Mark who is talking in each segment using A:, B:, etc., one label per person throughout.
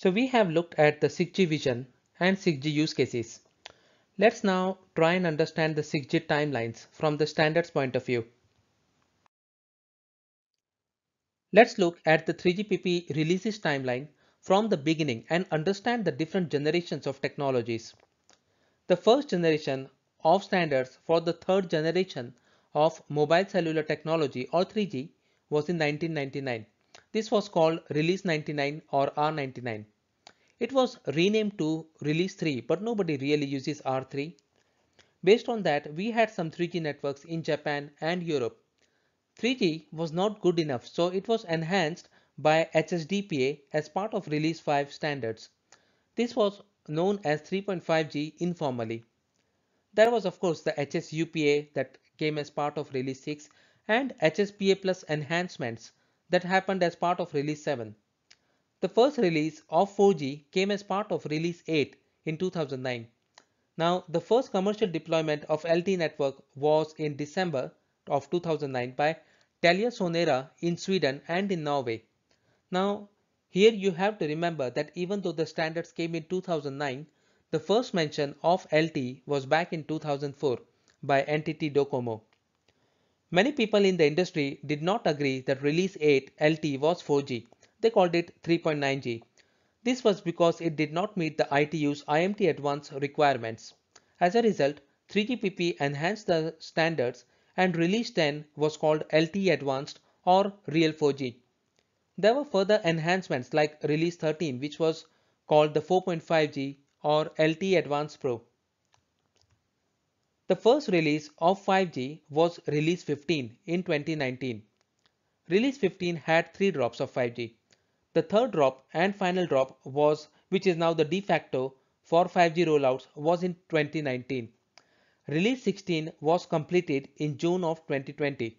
A: So we have looked at the 6G vision and 6G use cases. Let's now try and understand the 6G timelines from the standards point of view. Let's look at the 3GPP releases timeline from the beginning and understand the different generations of technologies. The first generation of standards for the third generation of mobile cellular technology or 3G was in 1999. This was called Release 99 or R99. It was renamed to Release 3 but nobody really uses R3. Based on that, we had some 3G networks in Japan and Europe. 3G was not good enough so it was enhanced by HSDPA as part of Release 5 standards. This was known as 3.5G informally. There was of course the HSUPA that came as part of Release 6 and HSPA plus enhancements that happened as part of release 7. The first release of 4G came as part of release 8 in 2009. Now, the first commercial deployment of LTE network was in December of 2009 by Telia Sonera in Sweden and in Norway. Now, here you have to remember that even though the standards came in 2009, the first mention of LTE was back in 2004 by NTT Docomo. Many people in the industry did not agree that release 8 LT was 4G. They called it 3.9G. This was because it did not meet the ITU's IMT Advanced requirements. As a result, 3GPP enhanced the standards and release 10 was called LT Advanced or Real 4G. There were further enhancements like release 13 which was called the 4.5G or LT Advanced Pro. The first release of 5G was Release 15 in 2019. Release 15 had three drops of 5G. The third drop and final drop was, which is now the de facto for 5G rollouts, was in 2019. Release 16 was completed in June of 2020.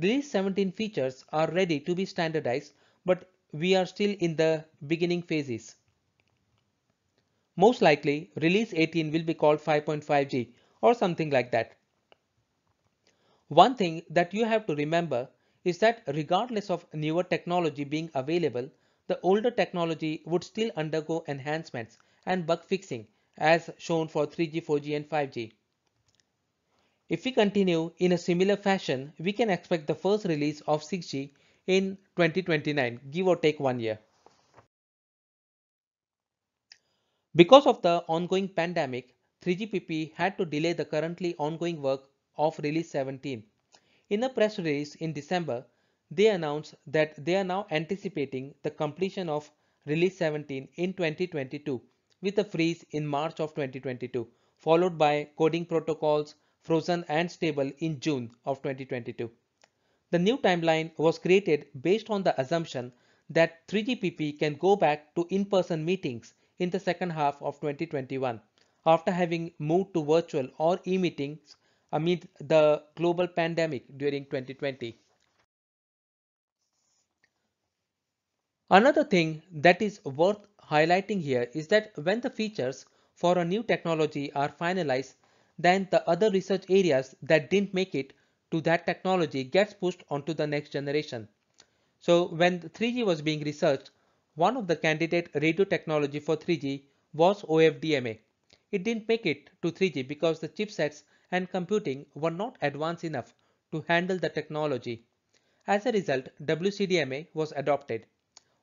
A: Release 17 features are ready to be standardized, but we are still in the beginning phases. Most likely, Release 18 will be called 5.5G or something like that. One thing that you have to remember is that regardless of newer technology being available, the older technology would still undergo enhancements and bug fixing as shown for 3G, 4G and 5G. If we continue in a similar fashion, we can expect the first release of 6G in 2029, give or take one year. Because of the ongoing pandemic, 3GPP had to delay the currently ongoing work of Release 17. In a press release in December, they announced that they are now anticipating the completion of Release 17 in 2022 with a freeze in March of 2022, followed by coding protocols frozen and stable in June of 2022. The new timeline was created based on the assumption that 3GPP can go back to in-person meetings in the second half of 2021 after having moved to virtual or e meetings amid the global pandemic during 2020. Another thing that is worth highlighting here is that when the features for a new technology are finalized, then the other research areas that didn't make it to that technology gets pushed onto the next generation. So when 3G was being researched, one of the candidate radio technology for 3G was OFDMA. It didn't make it to 3G because the chipsets and computing were not advanced enough to handle the technology. As a result, WCDMA was adopted.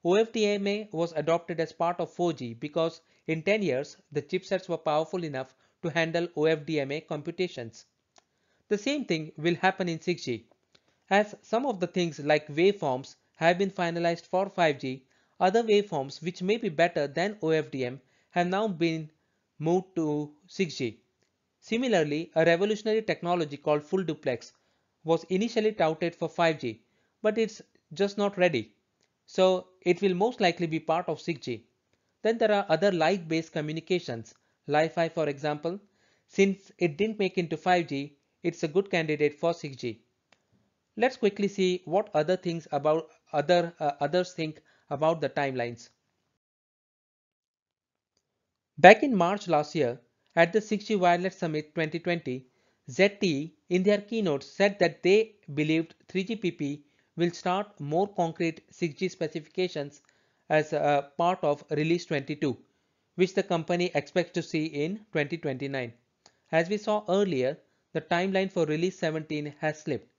A: OFDMA was adopted as part of 4G because in 10 years the chipsets were powerful enough to handle OFDMA computations. The same thing will happen in 6G. As some of the things like waveforms have been finalized for 5G, other waveforms which may be better than OFDM have now been moved to 6G. Similarly, a revolutionary technology called full duplex was initially touted for 5G, but it's just not ready. So it will most likely be part of 6G. Then there are other light-based communications, Li-Fi for example. Since it didn't make into 5G, it's a good candidate for 6G. Let's quickly see what other things about other uh, others think about the timelines. Back in March last year, at the 6G Wireless Summit 2020, ZTE in their keynote said that they believed 3GPP will start more concrete 6G specifications as a part of release 22, which the company expects to see in 2029. As we saw earlier, the timeline for release 17 has slipped,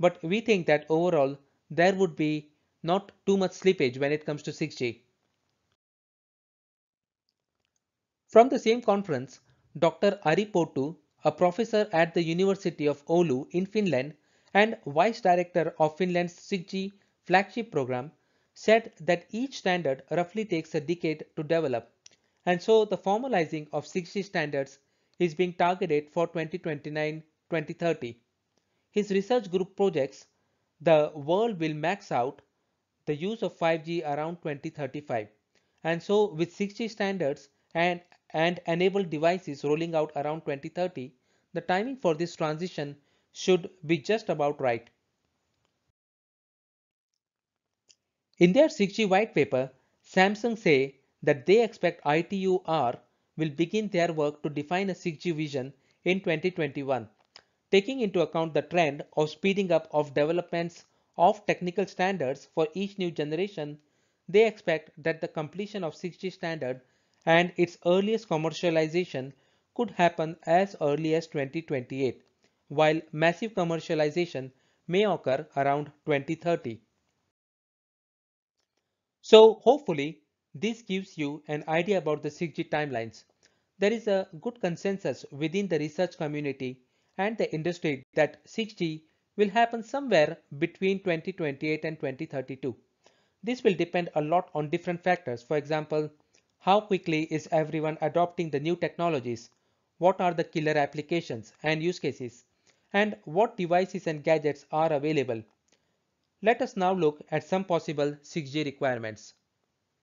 A: but we think that overall there would be not too much slippage when it comes to 6G. From the same conference, Dr. Ari Potu, a professor at the University of Oulu in Finland and vice director of Finland's 6G flagship program, said that each standard roughly takes a decade to develop, and so the formalizing of 6G standards is being targeted for 2029-2030. His research group projects the world will max out the use of 5G around 2035. And so with 6G standards and and enable devices rolling out around 2030, the timing for this transition should be just about right. In their 6G white paper, Samsung say that they expect ITU-R will begin their work to define a 6G vision in 2021, taking into account the trend of speeding up of developments of technical standards for each new generation, they expect that the completion of 6G standard and its earliest commercialization could happen as early as 2028, while massive commercialization may occur around 2030. So hopefully this gives you an idea about the 6G timelines. There is a good consensus within the research community and the industry that 6G will happen somewhere between 2028 and 2032. This will depend a lot on different factors. For example, how quickly is everyone adopting the new technologies? What are the killer applications and use cases? And what devices and gadgets are available? Let us now look at some possible 6G requirements.